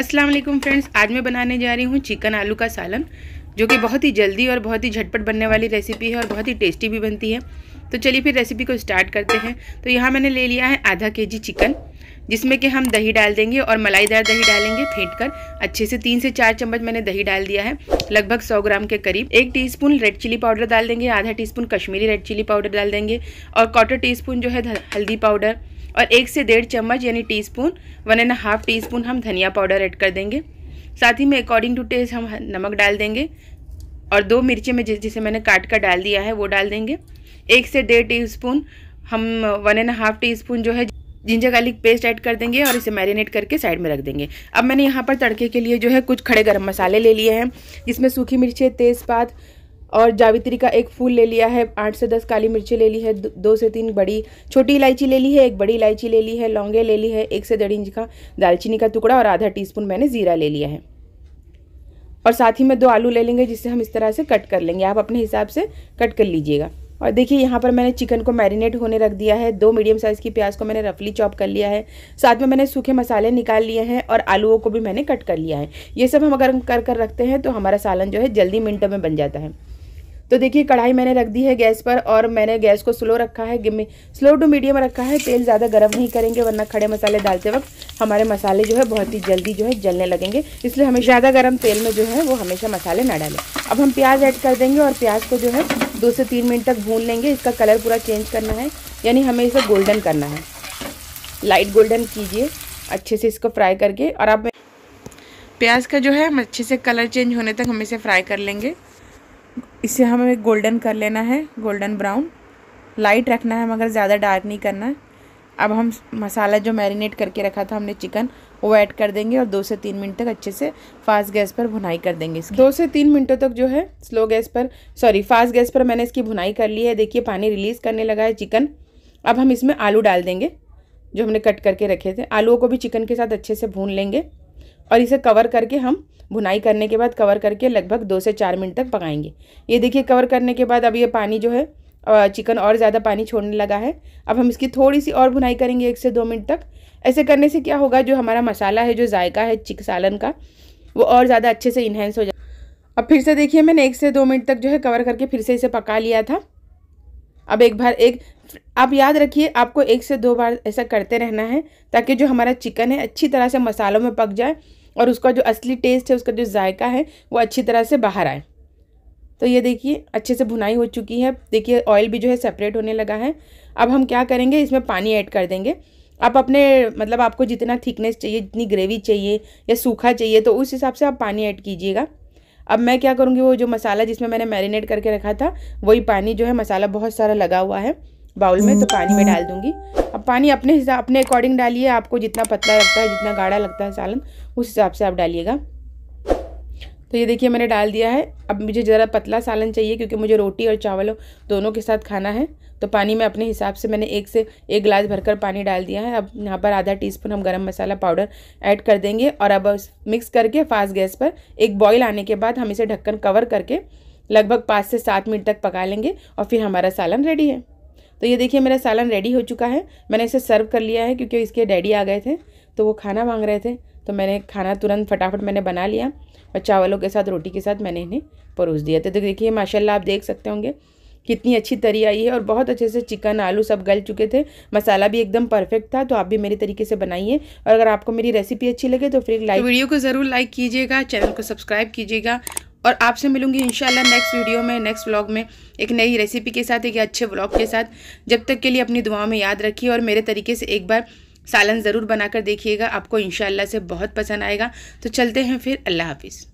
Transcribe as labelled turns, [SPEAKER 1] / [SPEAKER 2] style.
[SPEAKER 1] अस्सलाम वालेकुम फ्रेंड्स आज मैं बनाने जा रही हूँ चिकन आलू का सालन जो कि बहुत ही जल्दी और बहुत ही झटपट बनने वाली रेसिपी है और बहुत ही टेस्टी भी बनती है तो चलिए फिर रेसिपी को स्टार्ट करते हैं तो यहाँ मैंने ले लिया है आधा के जी चिकन जिसमें कि हम दही डाल देंगे और मलाईदार दही डालेंगे फेंट कर अच्छे से तीन से चार चम्मच मैंने दही डाल दिया है लगभग सौ ग्राम के करीब एक टीस्पून रेड चिली पाउडर डाल देंगे आधा teaspoon Kashmiri red chilli powder डाल देंगे और क्वार्टर टीस्पून जो है हल्दी पाउडर और एक से डेढ़ चम्मच यानी teaspoon one and half teaspoon हम धनिया पाउडर ऐड कर देंगे साथ ही में अकॉर्डिंग टू टेस्ट हम नमक डाल देंगे और दो मिर्ची में जिस जिसे मैंने काट कर डाल दिया है वो डाल देंगे एक से डेढ़ टी स्पून हम one and half teaspoon जो है जिंजर गार्लिक पेस्ट ऐड कर देंगे और इसे मैरिनेट करके साइड में रख देंगे अब मैंने यहाँ पर तड़के के लिए जो है कुछ खड़े गर्म मसाले ले लिए हैं जिसमें सूखी मिर्चें तेज़पात और जावित्री का एक फूल ले लिया है आठ से दस काली मिर्ची ले ली है दो से तीन बड़ी छोटी इलायची ले ली है एक बड़ी इलायची ले ली है लौंगे ले ली है एक से डेढ़ इंच का दालचीनी का टुकड़ा और आधा स्पून मैंने ज़ीरा ले लिया है और साथ ही में दो आलू ले लेंगे जिससे हम इस तरह से कट कर लेंगे आप अपने हिसाब से कट कर लीजिएगा और देखिए यहाँ पर मैंने चिकन को मैरिनेट होने रख दिया है दो मीडियम साइज़ की प्याज को मैंने रफली चॉप कर लिया है साथ में मैंने सूखे मसाले निकाल लिए हैं और आलूओं को भी मैंने कट कर लिया है ये सब हम अगर कर कर रखते हैं तो हमारा सालन जो है जल्दी मिनटों में बन जाता है तो देखिए कढ़ाई मैंने रख दी है गैस पर और मैंने गैस को स्लो रखा है स्लो टू मीडियम रखा है तेल ज़्यादा गर्म नहीं करेंगे वरना खड़े मसाले डालते वक्त हमारे मसाले जो है बहुत ही जल्दी जो है जलने लगेंगे इसलिए हमें ज़्यादा गर्म तेल में जो है वो हमेशा मसाले ना डालें अब हम प्याज ऐड कर देंगे और प्याज को जो है दो से तीन मिनट तक भून लेंगे इसका कलर पूरा चेंज करना है यानी हमें इसे गोल्डन करना है लाइट गोल्डन कीजिए अच्छे से इसको फ्राई करके और आप प्याज का जो है हम अच्छे से कलर चेंज होने तक हम इसे फ्राई कर लेंगे इसे हमें गोल्डन कर लेना है गोल्डन ब्राउन लाइट रखना है मगर ज़्यादा डार्क नहीं करना है अब हम मसाला जो मैरिनेट करके रखा था हमने चिकन वो ऐड कर देंगे और दो से तीन मिनट तक अच्छे से फास्ट गैस पर भुनाई कर देंगे इसकी दो से तीन मिनटों तक जो है स्लो गैस पर सॉरी फास्ट गैस पर मैंने इसकी भुनाई कर ली है देखिए पानी रिलीज़ करने लगा है चिकन अब हम इसमें आलू डाल देंगे जो हमने कट करके रखे थे आलूओं को भी चिकन के साथ अच्छे से भून लेंगे और इसे कवर करके हम भुनाई करने के बाद कवर करके लगभग दो से चार मिनट तक पकाएंगे ये देखिए कवर करने के बाद अब ये पानी जो है चिकन और ज़्यादा पानी छोड़ने लगा है अब हम इसकी थोड़ी सी और भुनाई करेंगे एक से दो मिनट तक ऐसे करने से क्या होगा जो हमारा मसाला है जो जायका है चिक सालन का वो और ज़्यादा अच्छे से इन्हेंस हो जाए अब फिर से देखिए मैंने एक से दो मिनट तक जो है कवर करके फिर से इसे पका लिया था अब एक बार एक आप याद रखिए आपको एक से दो बार ऐसा करते रहना है ताकि जो हमारा चिकन है अच्छी तरह से मसालों में पक जाए और उसका जो असली टेस्ट है उसका जो जायका है वो अच्छी तरह से बाहर आए तो ये देखिए अच्छे से भुनाई हो चुकी है देखिए ऑयल भी जो है सेपरेट होने लगा है अब हम क्या करेंगे इसमें पानी ऐड कर देंगे आप अपने मतलब आपको जितना थिकनेस चाहिए जितनी ग्रेवी चाहिए या सूखा चाहिए तो उस हिसाब से आप पानी ऐड कीजिएगा अब मैं क्या करूँगी वो जो मसाला जिसमें मैंने मैरिनेट करके रखा था वही पानी जो है मसाला बहुत सारा लगा हुआ है बाउल में तो पानी में हम्म। डाल दूंगी अब पानी अपने हिसाब अपने अकॉर्डिंग डालिए आपको जितना पतला लगता है जितना गाढ़ा लगता है सालन उस हिसाब से आप डालिएगा तो ये देखिए मैंने डाल दिया है अब मुझे ज़रा पतला सालन चाहिए क्योंकि मुझे रोटी और चावल दोनों के साथ खाना है तो पानी में अपने हिसाब से मैंने एक से एक गिलास भरकर पानी डाल दिया है अब यहाँ पर आधा टीस्पून हम गरम मसाला पाउडर ऐड कर देंगे और अब मिक्स करके फास्ट गैस पर एक बॉईल आने के बाद हम इसे ढक्कन कवर करके लगभग पाँच से सात मिनट तक पका लेंगे और फिर हमारा सालन रेडी है तो ये देखिए मेरा सालन रेडी हो चुका है मैंने इसे सर्व कर लिया है क्योंकि इसके डैडी आ गए थे तो वो खाना मांग रहे थे तो मैंने खाना तुरंत फटाफट मैंने बना लिया और चावलों के साथ रोटी के साथ मैंने इन्हें परोस दिया था तो देखिए माशाल्लाह आप देख सकते होंगे कितनी अच्छी तरी आई है और बहुत अच्छे से चिकन आलू सब गल चुके थे मसाला भी एकदम परफेक्ट था तो आप भी मेरे तरीके से बनाइए और अगर आपको मेरी रेसिपी अच्छी लगे तो फिर लाइक तो वीडियो को ज़रूर लाइक कीजिएगा चैनल को सब्सक्राइब कीजिएगा और आपसे मिलूंगी इंशाल्लाह नेक्स्ट वीडियो में नेक्स्ट व्लॉग में एक नई रेसिपी के साथ एक अच्छे व्लॉग के साथ जब तक के लिए अपनी दुआओं में याद रखिए और मेरे तरीके से एक बार सालन ज़रूर बनाकर देखिएगा आपको इंशाल्लाह से बहुत पसंद आएगा तो चलते हैं फिर अल्लाह हाफिज़